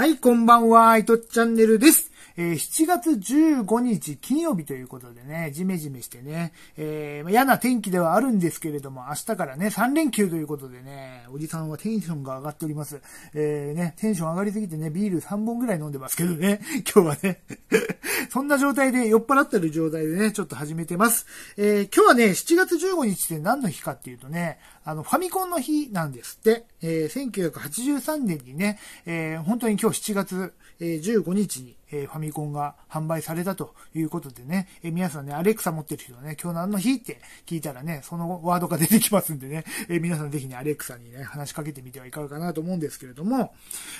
はい、こんばんは、いとっチャンネルです。えー、7月15日金曜日ということでね、じめじめしてね、えー、嫌な天気ではあるんですけれども、明日からね、3連休ということでね、おじさんはテンションが上がっております。えー、ね、テンション上がりすぎてね、ビール3本ぐらい飲んでますけどね、今日はね そんな状態で、酔っ払ってる状態でね、ちょっと始めてます。えー、今日はね、7月15日って何の日かっていうとね、あの、ファミコンの日なんですって、えー、1983年にね、えー、本当に今日7月、えー、15日に、えー、ファミコンが販売されたということでね、えー、皆さんね、アレクサ持ってる人はね、今日何の日って聞いたらね、そのワードが出てきますんでね、えー、皆さんぜひね、アレクサにね、話しかけてみてはいかがかなと思うんですけれども、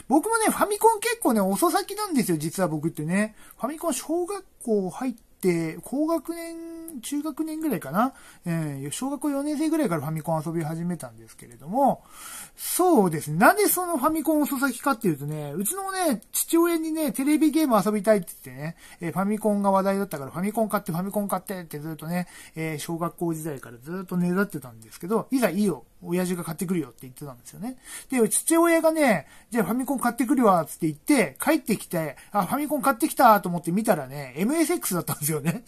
僕もね、ファミコン結構ね、遅咲きなんですよ、実は僕ってね。ファミコン小学校入って、高学年中学年ぐらいかな、えー、小学校4年生ぐらいからファミコン遊び始めたんですけれども、そうですね。なんでそのファミコンを遅咲きかっていうとね、うちのね、父親にね、テレビゲーム遊びたいって言ってね、えー、ファミコンが話題だったからファミコン買ってファミコン買ってってずっとね、えー、小学校時代からずっとねだってたんですけど、いざいいよ、親父が買ってくるよって言ってたんですよね。で、父親がね、じゃあファミコン買ってくるわ、つって言って、帰ってきて、あ、ファミコン買ってきたと思って見たらね、MSX だったんですよね。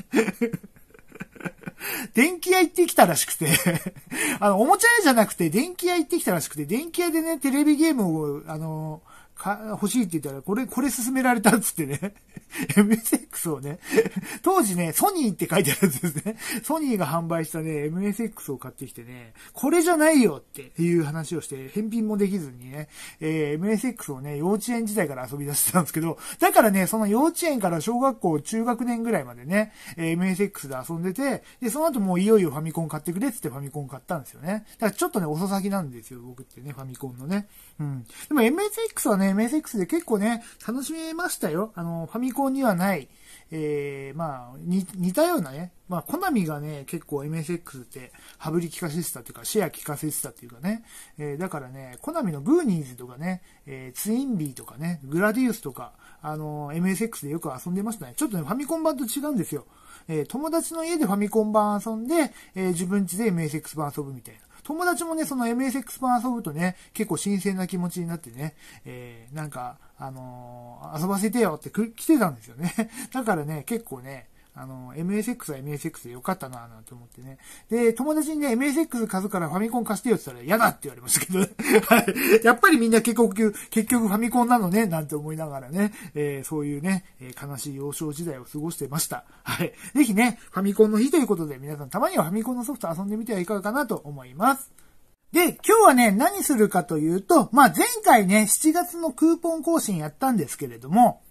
電気屋行ってきたらしくて あの、おもちゃ屋じゃなくて電気屋行ってきたらしくて、電気屋でね、テレビゲームを、あのーか、欲しいって言ったら、これ、これ勧められたっつってね MSX をね 当時ね、ソニーって書いてあるやつですねソニーが販売したね、MSX を買ってきてね、これじゃないよっていう話をして、返品もできずにね、えー、MSX をね、幼稚園時代から遊び出してたんですけど、だからね、その幼稚園から小学校、中学年ぐらいまでね、え MSX で遊んでて、で、その後もういよいよファミコン買ってくれってってファミコン買ったんですよね。だからちょっとね、遅咲きなんですよ、僕ってね、ファミコンのね。うん。でも MSX はね、MSX で結構ね、楽しめましたよ。あの、ファミコンにはない、えー、まあ、似たようなね、まあ、コナミがね、結構 MSX って、羽振り効かせてたっていうか、シェア効かせてたっていうかね、えー、だからね、コナミのグーニーズとかね、えー、ツインビーとかね、グラディウスとか、あの MSX でよく遊んでましたね。ちょっとね、ファミコン版と違うんですよ。え友達の家でファミコン版遊んで、え自分家で MSX 版遊ぶみたいな。友達もね、その MSX 版遊ぶとね、結構新鮮な気持ちになってね、えー、なんか、あのー、遊ばせてよって来てたんですよね。だからね、結構ね、あの、MSX は MSX でよかったなぁなんて思ってね。で、友達にね、MSX 数からファミコン貸してよって言ったら嫌だって言われましたけど、はい。やっぱりみんな結局、結局ファミコンなのね、なんて思いながらね、えー、そういうね、えー、悲しい幼少時代を過ごしてました。はい。ぜひね、ファミコンの日ということで、皆さんたまにはファミコンのソフト遊んでみてはいかがかなと思います。で、今日はね、何するかというと、まあ、前回ね、7月のクーポン更新やったんですけれども、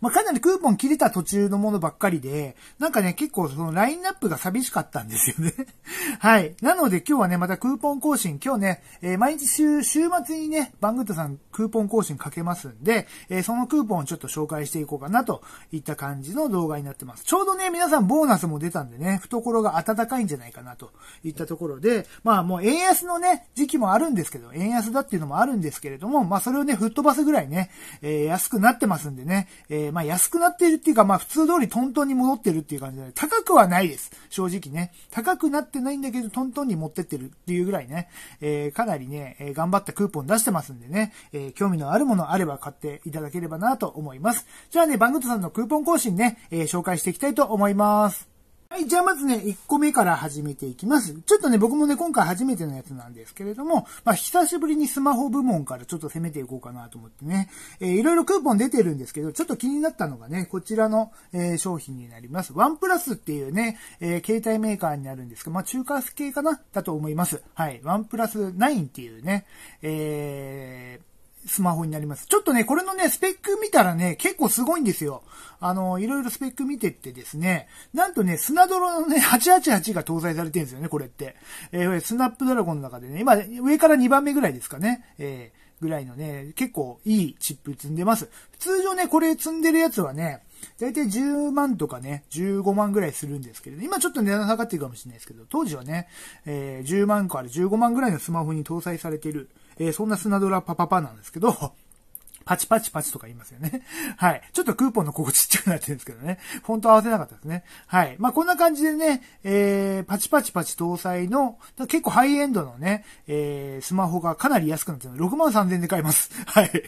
まあ、かなりクーポン切れた途中のものばっかりで、なんかね、結構そのラインナップが寂しかったんですよね はい。なので今日はね、またクーポン更新、今日ね、えー、毎日週、週末にね、バングッドさんクーポン更新かけますんで、えー、そのクーポンをちょっと紹介していこうかなといった感じの動画になってます。ちょうどね、皆さんボーナスも出たんでね、懐が温かいんじゃないかなといったところで、まあもう円安のね、時期もあるんですけど、円安だっていうのもあるんですけれども、まあそれをね、吹っ飛ばすぐらいね、えー、安くなってますんでね、えー、まあ安くなってるっていうか、まあ普通通りトントンに戻ってるっていう感じで、高くはないです。正直ね。高くなってないんだけど、トントンに持ってってるっていうぐらいね、えー、かなりね、えー、頑張ったクーポン出してますんでね、えー、興味のあるものあれば買っていただければなと思います。じゃあね、バングッドさんのクーポン更新ね、えー、紹介していきたいと思います。はい、じゃあまずね、1個目から始めていきます。ちょっとね、僕もね、今回初めてのやつなんですけれども、まあ、久しぶりにスマホ部門からちょっと攻めていこうかなと思ってね、えー、いろいろクーポン出てるんですけど、ちょっと気になったのがね、こちらの、えー、商品になります。ワンプラスっていうね、えー、携帯メーカーになるんですけど、まあ、中華系かなだと思います。はい、ワンプラス9っていうね、えー、スマホになります。ちょっとね、これのね、スペック見たらね、結構すごいんですよ。あの、いろいろスペック見てってですね、なんとね、砂泥のね、888が搭載されてるんですよね、これって。えー、スナップドラゴンの中でね、今、上から2番目ぐらいですかね、えー、ぐらいのね、結構いいチップ積んでます。通常ね、これ積んでるやつはね、だいたい10万とかね、15万ぐらいするんですけれど、今ちょっと値段下がってるかもしれないですけど、当時はね、えー、10万から15万ぐらいのスマホに搭載されている、えー、そんなスナドラパパパなんですけど、パチパチパチとか言いますよね。はい。ちょっとクーポンのここちっちゃくなってるんですけどね。フォント合わせなかったですね。はい。まあ、こんな感じでね、えー、パチパチパチ搭載の、結構ハイエンドのね、えー、スマホがかなり安くなってるので、6万3000円で買います。はい。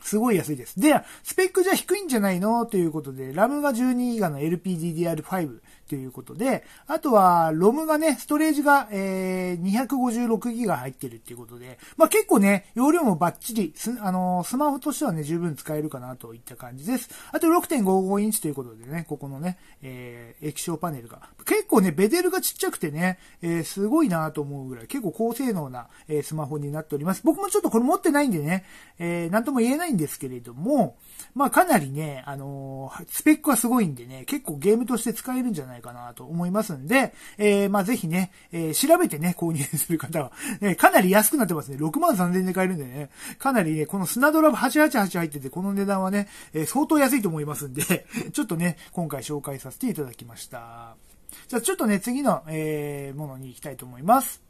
すごい安いです。で、スペックじゃ低いんじゃないのということで、ラムが12ギガの LPDDR5。っていうことで、あとは、ロムがね、ストレージが、えー、256ギガ入ってるっていうことで、まあ、結構ね、容量もバッチリ、あのー、スマホとしてはね、十分使えるかなといった感じです。あと6.55インチということでね、ここのね、えー、液晶パネルが。結構ね、ベゼルがちっちゃくてね、えー、すごいなと思うぐらい、結構高性能な、えー、スマホになっております。僕もちょっとこれ持ってないんでね、えー、なんとも言えないんですけれども、まあ、かなりね、あのー、スペックはすごいんでね、結構ゲームとして使えるんじゃないないかなと思いますんで、えー、まあ、ぜひね、えー、調べてね、購入する方は、ね、かなり安くなってますね。6万3000円で買えるんでね、かなりね、この砂ドラブ888入ってて、この値段はね、えー、相当安いと思いますんで ちょっとね、今回紹介させていただきました。じゃあちょっとね、次の、えー、ものに行きたいと思います。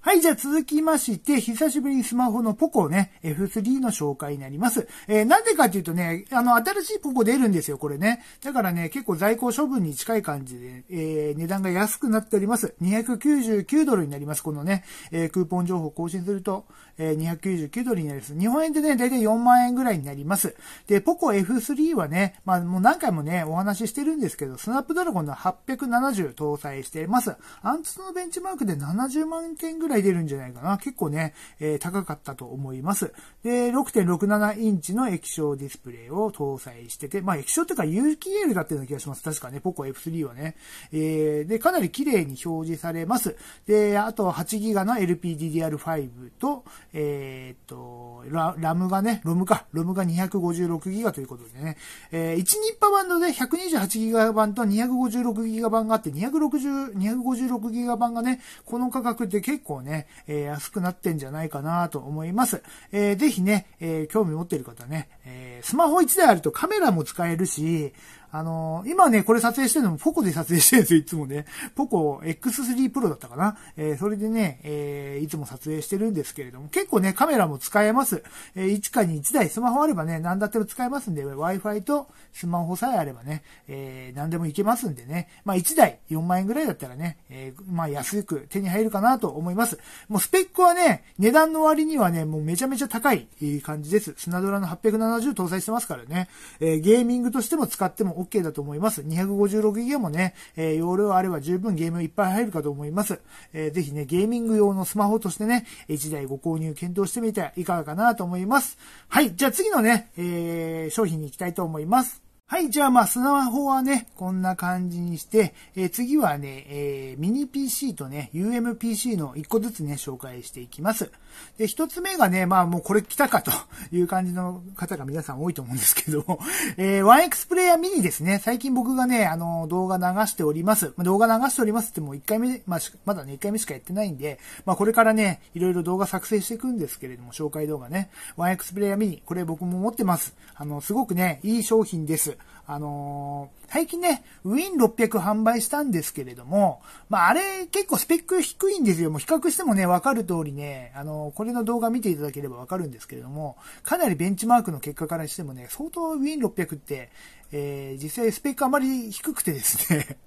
はい、じゃあ続きまして、久しぶりにスマホのポコね、F3 の紹介になります。えー、なでかっていうとね、あの、新しいポコ出るんですよ、これね。だからね、結構在庫処分に近い感じで、えー、値段が安くなっております。299ドルになります、このね、えー、クーポン情報更新すると、え299ドルになります。日本円でね、だいたい4万円ぐらいになります。で、ポコ F3 はね、まあ、もう何回もね、お話ししてるんですけど、スナップドラゴンの870搭載しています。アンツのベンチマークで70万件ぐらいらい出るんじゃないかな。結構ね、えー、高かったと思います。で、6.67インチの液晶ディスプレイを搭載してて、まあ液晶っていうか有機 EL だったような気がします。確かね、ポコ F3 はね。えー、で、かなり綺麗に表示されます。で、あと 8GB の LPDDR5 と、えー、っと、ララムがね、ロムか、ロムが 256GB ということでね、えー、1ニッパ版のね、128GB 版と 256GB 版があって、260、256GB 版がね、この価格って結構構ね、え安くなってんじゃないかなと思います。えー、ぜひね、え興味持ってる方ね、えスマホ1台あるとカメラも使えるし、あのー、今ね、これ撮影してるのもポコで撮影してるんですよ、いつもね。ポコ X3 Pro だったかな。えー、それでね、えー、いつも撮影してるんですけれども、結構ね、カメラも使えます。えー、1かに1台、スマホあればね、何だっても使えますんで、Wi-Fi とスマホさえあればね、えー、何でもいけますんでね。まあ、1台4万円ぐらいだったらね、えー、まあ、安く手に入るかなと思います。もうスペックはね、値段の割にはね、もうめちゃめちゃ高い感じです。スナドラの870搭載してますからね。えー、ゲーミングとしても使っても OK だと思います。256 g b もね、え容量あれば十分ゲームいっぱい入るかと思います。えー、ぜひね、ゲーミング用のスマホとしてね、1台ご購入検討してみてはいかがかなと思います。はい、じゃあ次のね、えー、商品に行きたいと思います。はい、じゃあまあ、スマホはね、こんな感じにして、えー、次はね、えー、ミニ PC とね、UMPC の一個ずつね、紹介していきます。で、一つ目がね、まあもうこれ来たかという感じの方が皆さん多いと思うんですけども、えー、クスプレイヤーミニですね、最近僕がね、あの、動画流しております。動画流しておりますってもう一回目、まあ、まだね、一回目しかやってないんで、まあこれからね、いろいろ動画作成していくんですけれども、紹介動画ね、ワンエクスプレイヤーミニ、これ僕も持ってます。あの、すごくね、いい商品です。あのー、最近ね、Win600 販売したんですけれども、まあ、あれ結構スペック低いんですよ。もう比較してもね、わかる通りね、あのー、これの動画見ていただければわかるんですけれども、かなりベンチマークの結果からしてもね、相当 Win600 って、えー、実際スペックあまり低くてですね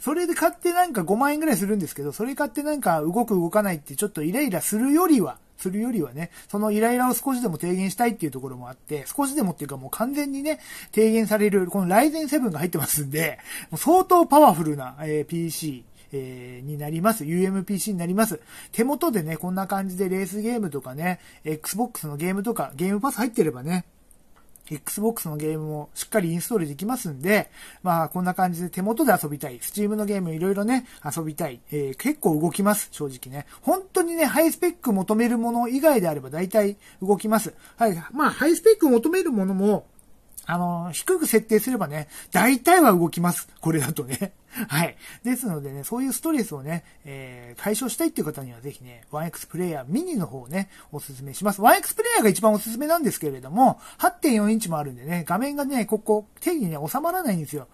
それで買ってなんか5万円ぐらいするんですけど、それ買ってなんか動く動かないってちょっとイライラするよりは、するよりはね、そのイライラを少しでも低減したいっていうところもあって、少しでもっていうかもう完全にね、低減される、このライゼン7が入ってますんで、もう相当パワフルな、えー、PC えになります。UMPC になります。手元でね、こんな感じでレースゲームとかね、Xbox のゲームとか、ゲームパス入ってればね、Xbox のゲームもしっかりインストールできますんで、まあこんな感じで手元で遊びたい。Steam のゲームいろいろね、遊びたい。えー、結構動きます、正直ね。本当にね、ハイスペック求めるもの以外であれば大体動きます。はい。まあハイスペック求めるものも、あの、低く設定すればね、大体は動きます。これだとね。はい。ですのでね、そういうストレスをね、えー、解消したいっていう方にはぜひね、1X プレイヤーミニの方をね、おすすめします。1X プレイヤーが一番おすすめなんですけれども、8.4インチもあるんでね、画面がね、ここ、手にね、収まらないんですよ。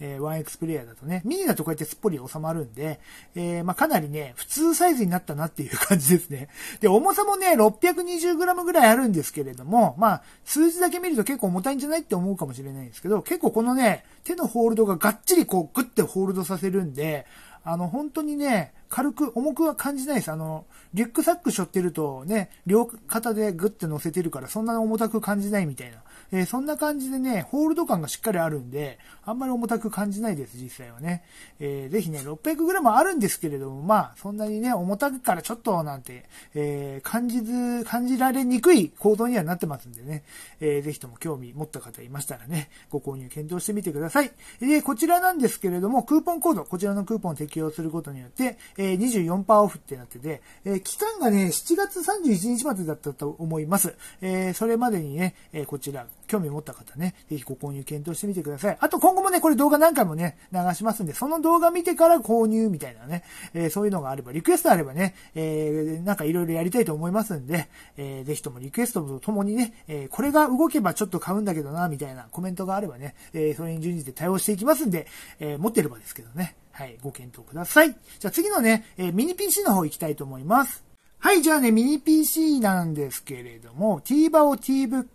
えー、1X プレイヤーだとね、ミニだとこうやってすっぽり収まるんで、えー、まあ、かなりね、普通サイズになったなっていう感じですね。で、重さもね、620g ぐらいあるんですけれども、まあ、数字だけ見ると結構重たいんじゃないって思うかもしれないんですけど、結構このね、手のホールドががっちりこう、グッてホールドさせるんで、あの、本当にね、軽く、重くは感じないです。あの、リュックサック背負ってるとね、両肩でグッて乗せてるから、そんな重たく感じないみたいな。えー、そんな感じでね、ホールド感がしっかりあるんで、あんまり重たく感じないです、実際はね。えー、ぜひね、600g あるんですけれども、まあ、そんなにね、重たくからちょっとなんて、えー、感じず、感じられにくい構造にはなってますんでね、えー、ぜひとも興味持った方いましたらね、ご購入検討してみてください。で、こちらなんですけれども、クーポンコード、こちらのクーポンを適用することによって、えー、24%オフってなってて、えー、期間がね、7月31日までだったと思います。えー、それまでにね、えこちら、興味持った方ね、ぜひご購入検討してみてください。あと今後もね、これ動画何回もね、流しますんで、その動画見てから購入みたいなね、えー、そういうのがあれば、リクエストあればね、えー、なんかいろいろやりたいと思いますんで、えー、ぜひともリクエストとともにね、えー、これが動けばちょっと買うんだけどな、みたいなコメントがあればね、えー、それに準じて対応していきますんで、えー、持ってればですけどね、はい、ご検討ください。じゃあ次のね、えー、ミニ PC の方行きたいと思います。はい、じゃあね、ミニ PC なんですけれども、TVAO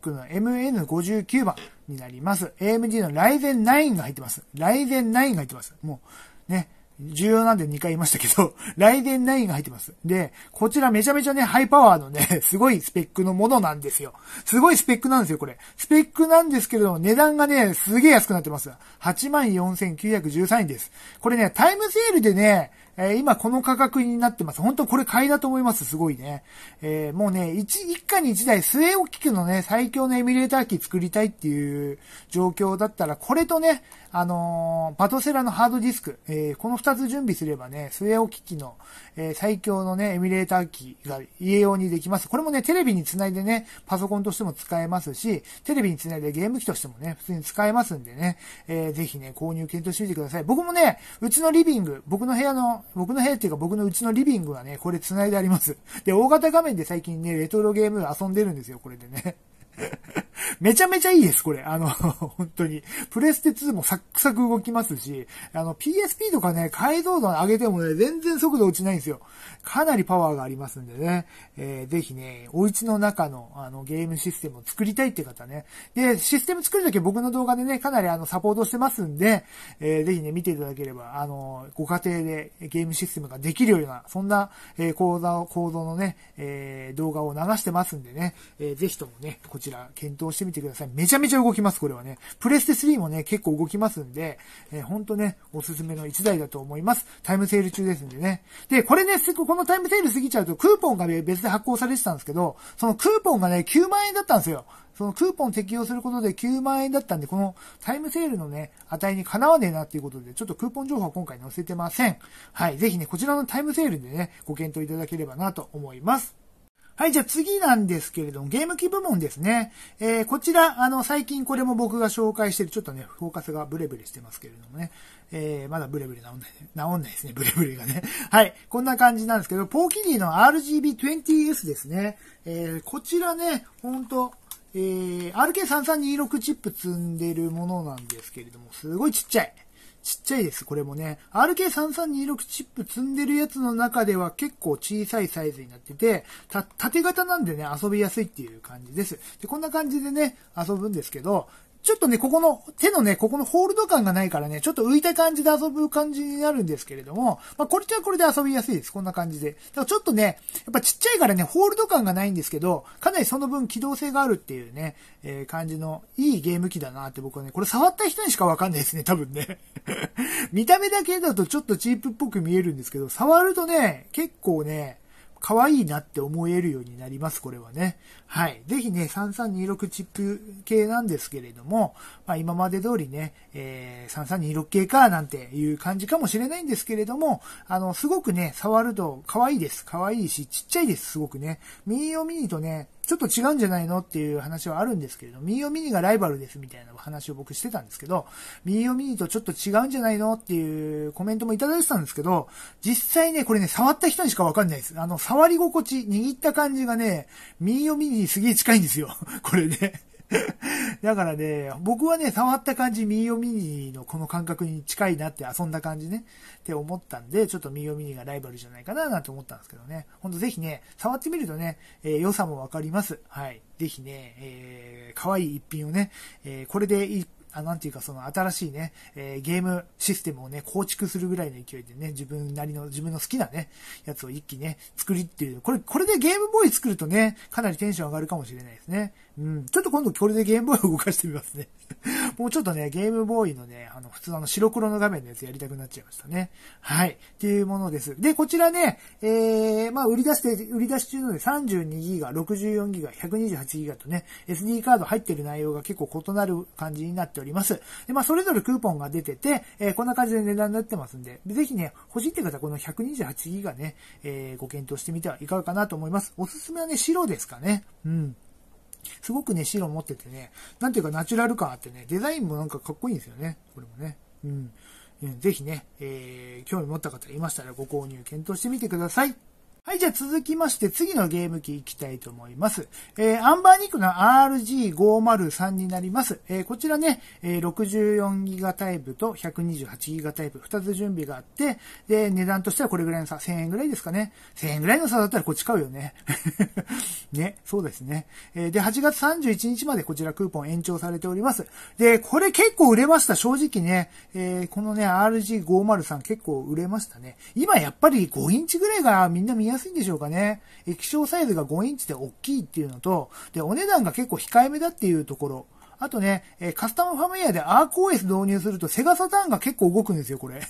TBOOK の MN59 番になります。AMD の Ryzen 9が入ってます。Ryzen 9が入ってます。もう、ね、重要なんで2回言いましたけど、Ryzen 9が入ってます。で、こちらめちゃめちゃね、ハイパワーのね、すごいスペックのものなんですよ。すごいスペックなんですよ、これ。スペックなんですけど、値段がね、すげえ安くなってます。84,913円です。これね、タイムセールでね、えー、今この価格になってます。本当これ買いだと思います。すごいね。えー、もうね、一、一家に一台末置き機のね、最強のエミュレーター機作りたいっていう状況だったら、これとね、あのー、バトセラのハードディスク、えこの二つ準備すればね、末置き機の、え最強のね、エミュレーター機が家用にできます。これもね、テレビにつないでね、パソコンとしても使えますし、テレビにつないでゲーム機としてもね、普通に使えますんでね、えー、ぜひね、購入検討してみてください。僕もね、うちのリビング、僕の部屋の僕の部屋っていうか僕のうちのリビングはね、これ繋いであります。で、大型画面で最近ね、レトロゲーム遊んでるんですよ、これでね。めちゃめちゃいいです、これ。あの、本当に。プレステ2もサックサク動きますし、あの、PSP とかね、解像度上げてもね、全然速度落ちないんですよ。かなりパワーがありますんでね、えー、ぜひね、お家の中の、あの、ゲームシステムを作りたいって方ね。で、システム作るとき僕の動画でね、かなりあの、サポートしてますんで、えー、ぜひね、見ていただければ、あの、ご家庭でゲームシステムができるような、そんな、えー、講座を、講座のね、えー、動画を流してますんでね、えー、ぜひともね、こちら検討してみみてください。めちゃめちゃ動きます、これはね。プレステ3もね、結構動きますんで、えー、ほんとね、おすすめの1台だと思います。タイムセール中ですんでね。で、これね、すぐ、このタイムセール過ぎちゃうと、クーポンが、ね、別で発行されてたんですけど、そのクーポンがね、9万円だったんですよ。そのクーポン適用することで9万円だったんで、このタイムセールのね、値にかなわねえなっていうことで、ちょっとクーポン情報は今回載せてません。はい。ぜひね、こちらのタイムセールでね、ご検討いただければなと思います。はい、じゃあ次なんですけれども、ゲーム機部門ですね。えー、こちら、あの、最近これも僕が紹介してる、ちょっとね、フォーカスがブレブレしてますけれどもね。えー、まだブレブレ治んない、治んないですね、ブレブレがね。はい、こんな感じなんですけど、ポーキリーの RGB20S ですね。えー、こちらね、ほんと、えー、RK3326 チップ積んでるものなんですけれども、すごいちっちゃい。ちっちゃいです、これもね。RK3326 チップ積んでるやつの中では結構小さいサイズになってて、縦型なんでね、遊びやすいっていう感じです。で、こんな感じでね、遊ぶんですけど、ちょっとね、ここの、手のね、ここのホールド感がないからね、ちょっと浮いた感じで遊ぶ感じになるんですけれども、まあ、これちゃこれで遊びやすいです。こんな感じで。だからちょっとね、やっぱちっちゃいからね、ホールド感がないんですけど、かなりその分機動性があるっていうね、えー、感じのいいゲーム機だなって僕はね、これ触った人にしかわかんないですね、多分ね。見た目だけだとちょっとチープっぽく見えるんですけど、触るとね、結構ね、可愛いなって思えるようになります、これはね。はい。ぜひね、3326チップ系なんですけれども、まあ今まで通りね、えー、3326系かなんていう感じかもしれないんですけれども、あの、すごくね、触ると可愛いです。可愛いし、ちっちゃいです、すごくね。ミニオミニとね、ちょっと違うんじゃないのっていう話はあるんですけれど、ミーオミニがライバルですみたいな話を僕してたんですけど、ミーオミニとちょっと違うんじゃないのっていうコメントもいただいてたんですけど、実際ね、これね、触った人にしかわかんないです。あの、触り心地、握った感じがね、ミーオミニにすげえ近いんですよ。これね だからね、僕はね、触った感じ、ミーオミニのこの感覚に近いなって遊んだ感じね、って思ったんで、ちょっとミーヨミニがライバルじゃないかななんて思ったんですけどね。ほんとぜひね、触ってみるとね、えー、良さもわかります。はい。ぜひね、えー、可愛い一品をね、えー、これでいい、あ、なんていうかその新しいね、えー、ゲームシステムをね、構築するぐらいの勢いでね、自分なりの、自分の好きなね、やつを一気ね、作りっていう、これ、これでゲームボーイ作るとね、かなりテンション上がるかもしれないですね。うん。ちょっと今度これでゲームボーイを動かしてみますね。もうちょっとね、ゲームボーイのね、あの、普通あの白黒の画面のやつやりたくなっちゃいましたね。はい。っていうものです。で、こちらね、えー、まあ、売り出して、売り出し中ので 32GB、64GB、128GB とね、SD カード入ってる内容が結構異なる感じになっております。で、まあ、それぞれクーポンが出てて、えー、こんな感じで値段になってますんで、ぜひね、欲しいって方はこの 128GB ね、えー、ご検討してみてはいかがかなと思います。おすすめはね、白ですかね。うん。すごくね、白持っててね、なんていうかナチュラル感あってね、デザインもなんかかっこいいんですよね。これもね。うん。ぜひね、えー、興味持った方いましたらご購入検討してみてください。はい、じゃあ続きまして次のゲーム機いきたいと思います。えー、アンバーニックの RG503 になります。えー、こちらね、えー、64GB タイプと 128GB タイプ、2つ準備があって、で、値段としてはこれぐらいの差、1000円ぐらいですかね。1000円ぐらいの差だったらこっち買うよね。ね、そうですね。えで、8月31日までこちらクーポン延長されております。で、これ結構売れました、正直ね。えこのね、RG503 結構売れましたね。今やっぱり5インチぐらいがみんな見やすいんでしょうかね。液晶サイズが5インチで大きいっていうのと、で、お値段が結構控えめだっていうところ。あとね、えカスタムファミリアで ArcOS 導入するとセガサターンが結構動くんですよ、これ。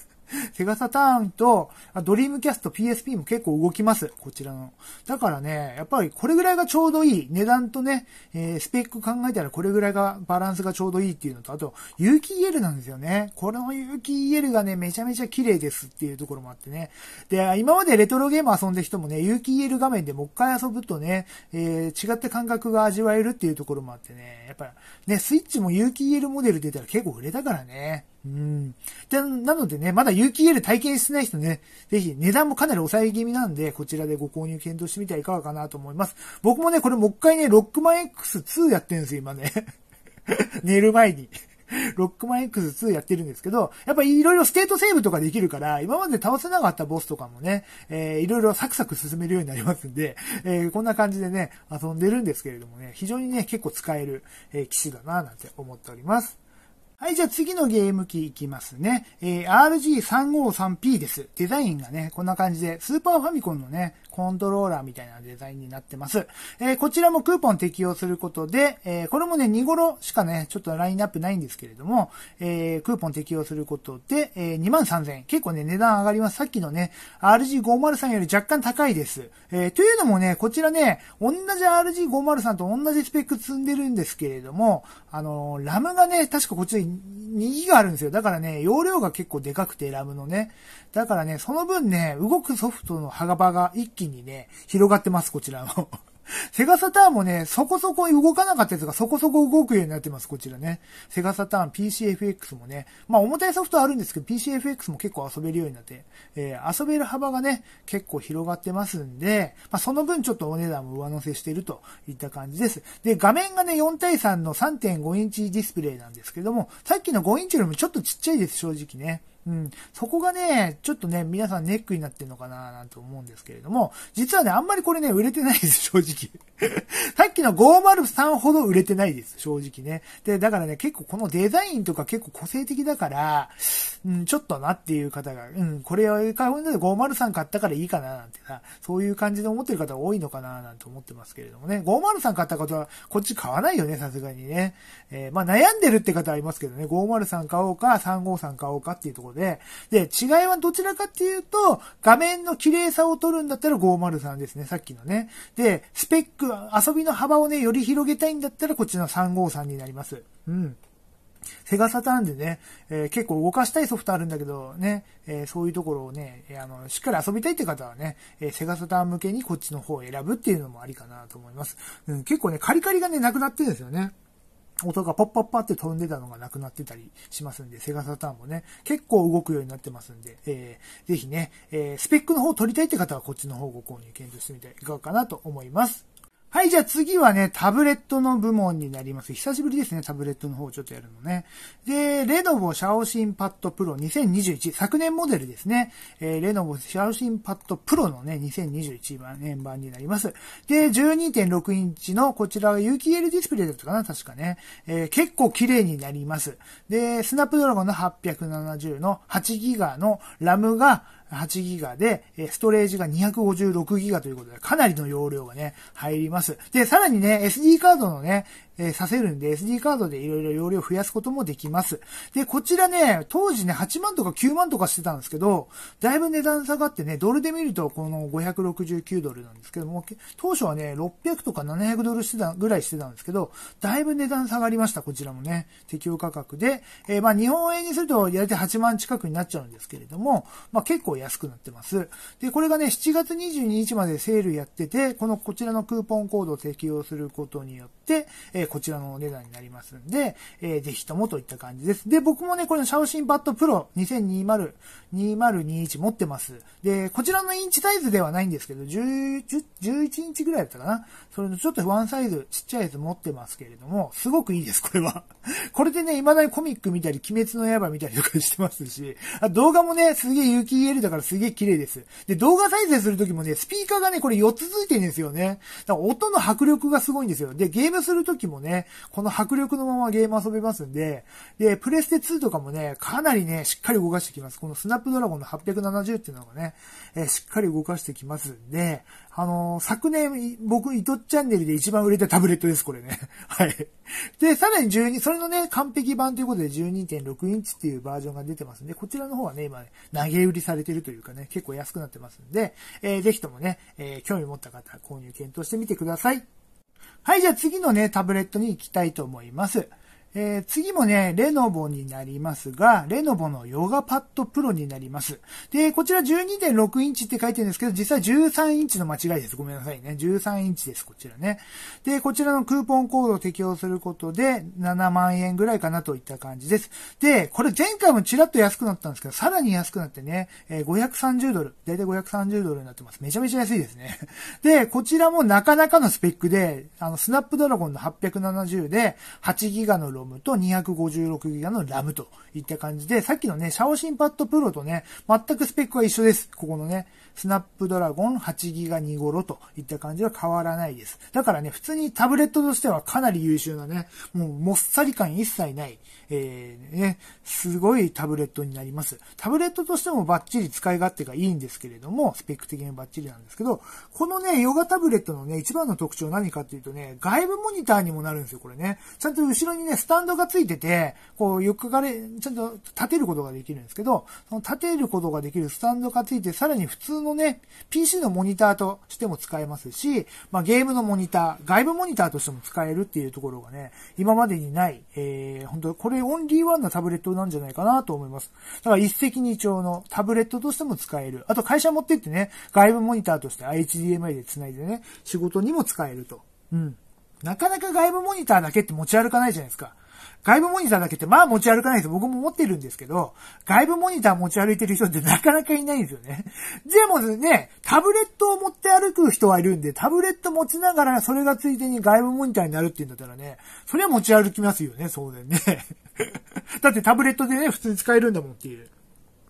セ ガサターンと、ドリームキャスト PSP も結構動きます。こちらの。だからね、やっぱりこれぐらいがちょうどいい。値段とね、えー、スペック考えたらこれぐらいがバランスがちょうどいいっていうのと、あと、有機 EL なんですよね。この有機 EL がね、めちゃめちゃ綺麗ですっていうところもあってね。で、今までレトロゲーム遊んで人もね、有機 EL 画面でもう一回遊ぶとね、えー、違った感覚が味わえるっていうところもあってね、やっぱね、スイッチも有機 EL モデル出たら結構売れたからね。うん。で、なのでね、まだ有機 EL 体験してない人ね、ぜひ値段もかなり抑え気味なんで、こちらでご購入検討してみてはいかがかなと思います。僕もね、これもう一回ね、ロックマン X2 やってるんですよ、今ね。寝る前に。ロックマン X2 やってるんですけど、やっぱいろいろステートセーブとかできるから、今まで倒せなかったボスとかもね、えー、いろいろサクサク進めるようになりますんで、えー、こんな感じでね、遊んでるんですけれどもね、非常にね、結構使える、えー、騎士だな、なんて思っております。はい、じゃあ次のゲーム機いきますね。えー、RG353P です。デザインがね、こんな感じで、スーパーファミコンのね、コントローラーみたいなデザインになってます。えー、こちらもクーポン適用することで、えー、これもね、2頃しかね、ちょっとラインナップないんですけれども、えー、クーポン適用することで、えー、23,000円。結構ね、値段上がります。さっきのね、RG503 より若干高いです。えー、というのもね、こちらね、同じ RG503 と同じスペック積んでるんですけれども、あのー、ラムがね、確かこっちで2ギガあるんですよ。だからね、容量が結構でかくて、ラムのね。だからね、その分ね、動くソフトの幅が一気ににね、広がってます、こちらも。セガサターンもね、そこそこ動かなかったやつがそこそこ動くようになってます、こちらね。セガサターン PCFX もね、まあ重たいソフトあるんですけど、PCFX も結構遊べるようになって、えー、遊べる幅がね、結構広がってますんで、まあその分ちょっとお値段も上乗せしているといった感じです。で、画面がね、4対3の3.5インチディスプレイなんですけども、さっきの5インチよりもちょっとちっちゃいです、正直ね。うん。そこがね、ちょっとね、皆さんネックになってるのかななんて思うんですけれども、実はね、あんまりこれね、売れてないです、正直。さっきの503ほど売れてないです、正直ね。で、だからね、結構このデザインとか結構個性的だから、うん、ちょっとなっていう方が、うん、これを買うんだけど503買ったからいいかななんてさ、そういう感じで思ってる方多いのかななんて思ってますけれどもね、503買った方はこっち買わないよね、さすがにね。えー、まあ悩んでるって方はいますけどね、503買おうか、353買おうかっていうところで、で、で、違いはどちらかっていうと、画面の綺麗さを取るんだったら503ですね、さっきのね。で、スペック、遊びの幅をね、より広げたいんだったらこっちの353になります。うん。セガサターンでね、えー、結構動かしたいソフトあるんだけどね、えー、そういうところをね、えー、あの、しっかり遊びたいって方はね、えセガサターン向けにこっちの方を選ぶっていうのもありかなと思います。うん、結構ね、カリカリがね、なくなってるんですよね。音がポッパッパって飛んでたのがなくなってたりしますんで、セガサターンもね、結構動くようになってますんで、えー、ぜひね、えー、スペックの方取りたいって方はこっちの方をご購入検討してみてはいかがかなと思います。はい、じゃあ次はね、タブレットの部門になります。久しぶりですね、タブレットの方ちょっとやるのね。で、レノボシャオシンパッドプロ2021、昨年モデルですね。えー、レノボシャオシンパッドプロのね、2021万年版になります。で、12.6インチのこちらは有機 l ディスプレイだったかな、確かね。えー、結構綺麗になります。で、スナップドラゴンの870の8ギガのラムが、8ギガで、ストレージが256ギガということで、かなりの容量がね、入ります。で、さらにね、SD カードのね、えさせるんで、SD カードでいろいろ容量増やすこともできます。で、こちらね、当時ね、8万とか9万とかしてたんですけど、だいぶ値段下がってね、ドルで見るとこの569ドルなんですけども、当初はね、600とか700ドルしてた、ぐらいしてたんですけど、だいぶ値段下がりました、こちらもね。適用価格で。えー、まあ、日本円にすると、や大て8万近くになっちゃうんですけれども、まあ、結構安くなってます。で、これがね、7月22日までセールやってて、このこちらのクーポンコードを適用することによって、えー、こちらのお値段になりますんで、えー、ぜひともといった感じです。で、僕もね、これのシャオシンバットプロ2020、2021持ってます。で、こちらのインチサイズではないんですけど、10 11インチぐらいだったかなそれのちょっとワンサイズ、ちっちゃいやつ持ってますけれども、すごくいいです、これは。これでね、未だにコミック見たり、鬼滅の刃見たりとかしてますし、あ動画もね、すげえ有機 EL だからすげえ綺麗です。で、動画再生するときもね、スピーカーがね、これ4つ付いてるんですよね。だから音の迫力がすごいんですよ。で、ゲームするときもね、この迫力のままゲーム遊べますんで、で、プレステ2とかもね、かなりね、しっかり動かしてきます。このスナップドラゴンの870っていうのがね、えー、しっかり動かしてきますんで、あの、昨年、僕、糸チャンネルで一番売れたタブレットです、これね。はい。で、さらに12、それのね、完璧版ということで12.6インチっていうバージョンが出てますんで、こちらの方はね、今、ね、投げ売りされてるというかね、結構安くなってますんで、えー、ぜひともね、えー、興味持った方、購入検討してみてください。はい、じゃあ次のね、タブレットに行きたいと思います。えー、次もね、レノボになりますが、レノボのヨガパッドプロになります。で、こちら12.6インチって書いてるんですけど、実際13インチの間違いです。ごめんなさいね。13インチです、こちらね。で、こちらのクーポンコードを適用することで、7万円ぐらいかなといった感じです。で、これ前回もちらっと安くなったんですけど、さらに安くなってね、えー、530ドル。だいたい530ドルになってます。めちゃめちゃ安いですね。で、こちらもなかなかのスペックで、あの、スナップドラゴンの870で、8ギガのロムと 256GB のラムといった感じで、さっきのね、シャオシンパッドプロとね、全くスペックは一緒です。ここのね、スナップドラゴン 8GB2 頃といった感じは変わらないです。だからね、普通にタブレットとしてはかなり優秀なね、もうもっさり感一切ないえー、ね、すごいタブレットになります。タブレットとしてもバッチリ使い勝手がいいんですけれども、スペック的にバッチリなんですけど、このね、ヨガタブレットのね、一番の特徴何かっていうとね、外部モニターにもなるんですよ、これね。ちゃんと後ろにね、スタンドがついてて、こう、よくがれ、ちゃんと立てることができるんですけど、その立てることができるスタンドがついて、さらに普通のね、PC のモニターとしても使えますし、まあ、ゲームのモニター、外部モニターとしても使えるっていうところがね、今までにない、えー、本当これみオンリーワンなタブレットなんじゃないかなと思います。だから一石二鳥のタブレットとしても使える。あと会社持ってってね、外部モニターとして HDMI で繋いでね、仕事にも使えると。うん。なかなか外部モニターだけって持ち歩かないじゃないですか。外部モニターだけってまあ持ち歩かないと僕も持ってるんですけど、外部モニター持ち歩いてる人ってなかなかいないんですよね。でもね、タブレットを持って歩く人はいるんで、タブレット持ちながらそれがついでに外部モニターになるって言うんだったらね、それは持ち歩きますよね、そうだよね。だってタブレットでね、普通に使えるんだもんっていう。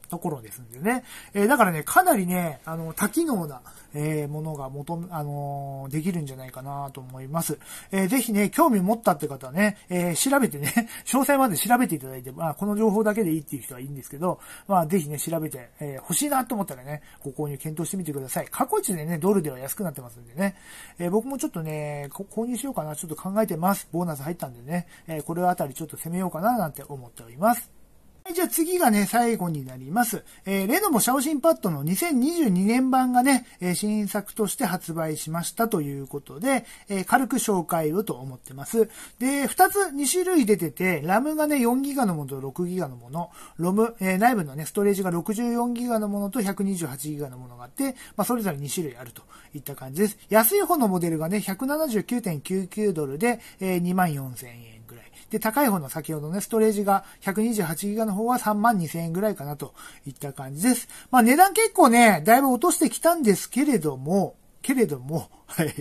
ところですんでね。えー、だからね、かなりね、あの、多機能な、えー、ものが求め、あのー、できるんじゃないかなと思います。えー、ぜひね、興味持ったって方はね、えー、調べてね、詳細まで調べていただいて、まあ、この情報だけでいいっていう人はいいんですけど、まあ、ぜひね、調べて、えー、欲しいなと思ったらね、ご購入検討してみてください。過去値でね、ドルでは安くなってますんでね。えー、僕もちょっとね、購入しようかな、ちょっと考えてます。ボーナス入ったんでね、えー、これあたりちょっと攻めようかな、なんて思っております。じゃあ次がね、最後になります。えー、レノボシャオシンパッドの2022年版がね、えー、新作として発売しましたということで、えー、軽く紹介をと思ってます。で、2つ、2種類出てて、ラムがね、4ギガのものと6ギガのもの、ロム、えー、内部のね、ストレージが64ギガのものと128ギガのものがあって、まあ、それぞれ2種類あるといった感じです。安い方のモデルがね、179.99ドルで、えー、24,000円。ぐらい。で、高い方の先ほどね、ストレージが 128GB の方は3万2000円ぐらいかなといった感じです。まあ値段結構ね、だいぶ落としてきたんですけれども、けれども、はい。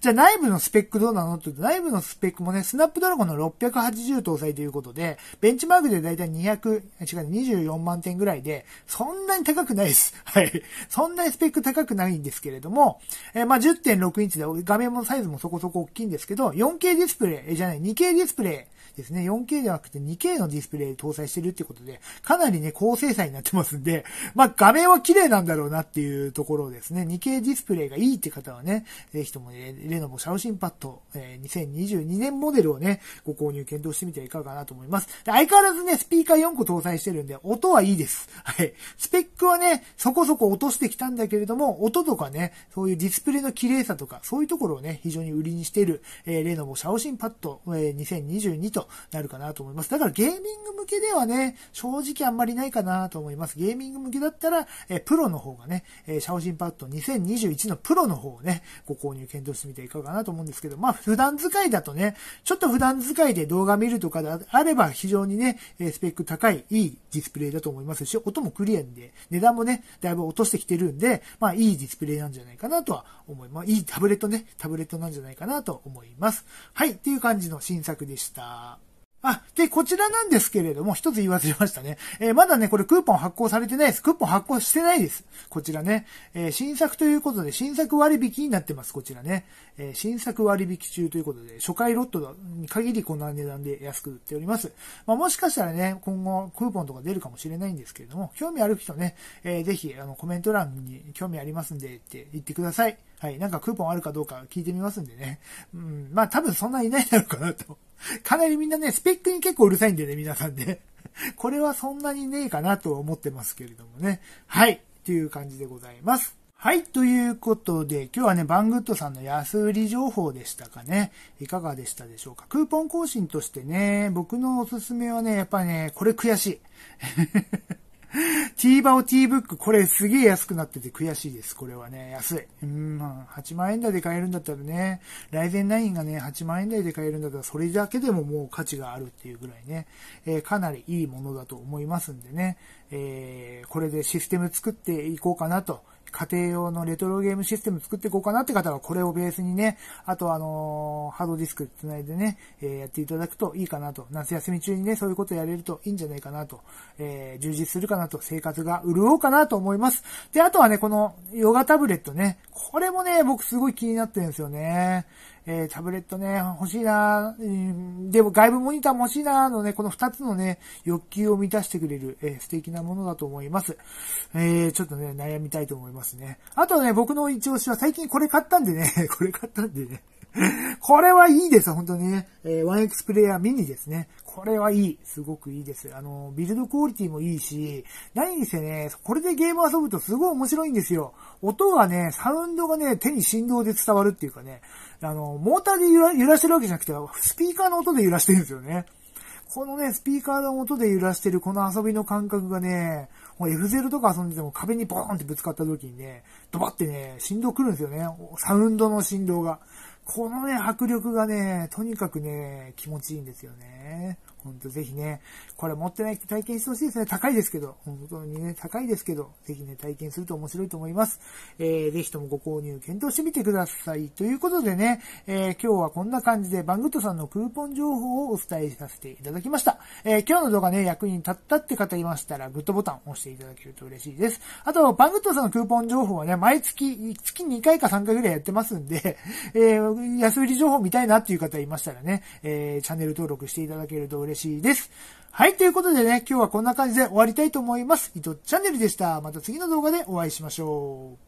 じゃあ内部のスペックどうなのって言うと、内部のスペックもね、スナップドラゴンの680搭載ということで、ベンチマークでだいたい200、違う、24万点ぐらいで、そんなに高くないです。はい。そんなにスペック高くないんですけれども、えー、まあ、10.6インチで、画面もサイズもそこそこ大きいんですけど、4K ディスプレイ、えー、じゃない、2K ディスプレイ、ですね、4K ではなくて 2K のディスプレイ搭載してるってことで、かなりね、高精細になってますんで、まあ、画面は綺麗なんだろうなっていうところですね、2K ディスプレイがいいって方はね、ぜひとも、ね、レノボシャオシンパッド、えー、2022年モデルをね、ご購入検討してみてはいかがかなと思います。で相変わらずね、スピーカー4個搭載してるんで、音はいいです。はい。スペックはね、そこそこ落としてきたんだけれども、音とかね、そういうディスプレイの綺麗さとか、そういうところをね、非常に売りにしている、えー、レノボシャオシンパッド、えー、2022ととなるかなと思います。だからゲーミング向けではね、正直あんまりないかなと思います。ゲーミング向けだったら、えプロの方がね、えシャオシンパッド2021のプロの方をね、ご購入検討してみていかがかなと思うんですけど、まあ普段使いだとね、ちょっと普段使いで動画見るとかであれば非常にね、えスペック高い、いいディスプレイだと思いますし、音もクリアで、値段もね、だいぶ落としてきてるんで、まあいいディスプレイなんじゃないかなとは思います。まあいいタブレットね、タブレットなんじゃないかなと思います。はい、っていう感じの新作でした。あ、で、こちらなんですけれども、一つ言い忘れましたね。えー、まだね、これクーポン発行されてないです。クーポン発行してないです。こちらね。えー、新作ということで、新作割引になってます。こちらね。えー、新作割引中ということで、初回ロットに限りこんな値段で安く売っております。まあ、もしかしたらね、今後クーポンとか出るかもしれないんですけれども、興味ある人ね、えー、ぜひ、あの、コメント欄に興味ありますんでって言ってください。はい。なんかクーポンあるかどうか聞いてみますんでね。うん。まあ多分そんないないだろうかなと。かなりみんなね、スペックに結構うるさいんでね、皆さんね。これはそんなにねえかなと思ってますけれどもね。はい。という感じでございます。はい。ということで、今日はね、バングッドさんの安売り情報でしたかね。いかがでしたでしょうか。クーポン更新としてね、僕のおすすめはね、やっぱね、これ悔しい。t バオ t ブック、これすげえ安くなってて悔しいです。これはね、安い。うん、8万円台で買えるんだったらね、ライゼン9がね、8万円台で買えるんだったら、それだけでももう価値があるっていうぐらいね、えー、かなりいいものだと思いますんでね、えー、これでシステム作っていこうかなと家庭用のレトロゲームシステム作っていこうかなって方は、これをベースにね、あとあのー、ハードディスク繋いでね、えー、やっていただくといいかなと。夏休み中にね、そういうことやれるといいんじゃないかなと。えー、充実するかなと。生活が潤うかなと思います。で、あとはね、このヨガタブレットね。これもね、僕すごい気になってるんですよね。えー、タブレットね、欲しいな、うでも外部モニターも欲しいな、のね、この2つのね、欲求を満たしてくれる、えー、素敵なものだと思います。えー、ちょっとね、悩みたいと思いますね。あとね、僕の一押しは最近これ買ったんでね、これ買ったんでね これはいいです、本当にね。えー、1X プレイヤーミニですね。これはいい。すごくいいです。あの、ビルドクオリティもいいし、何にせね、これでゲーム遊ぶとすごい面白いんですよ。音がね、サウンドがね、手に振動で伝わるっていうかね、あの、モーターで揺ら揺らしてるわけじゃなくて、スピーカーの音で揺らしてるんですよね。このね、スピーカーの音で揺らしてるこの遊びの感覚がね、F0 とか遊んでても壁にボーンってぶつかった時にね、ドバってね、振動来るんですよね。サウンドの振動が。このね、迫力がね、とにかくね、気持ちいいんですよね。ほんとぜひね、これ持ってない人体験してほしいですね。高いですけど、本当にね、高いですけど、ぜひね、体験すると面白いと思います。えー、ぜひともご購入検討してみてください。ということでね、えー、今日はこんな感じでバングットさんのクーポン情報をお伝えさせていただきました。えー、今日の動画ね、役に立ったって方いましたら、グッドボタンを押していただけると嬉しいです。あと、バングットさんのクーポン情報はね、毎月、月2回か3回ぐらいやってますんで、えー安売り情報見たいなっていう方いましたらね、えー、チャンネル登録していただけると嬉しいです。はい、ということでね、今日はこんな感じで終わりたいと思います。伊藤チャンネルでした。また次の動画でお会いしましょう。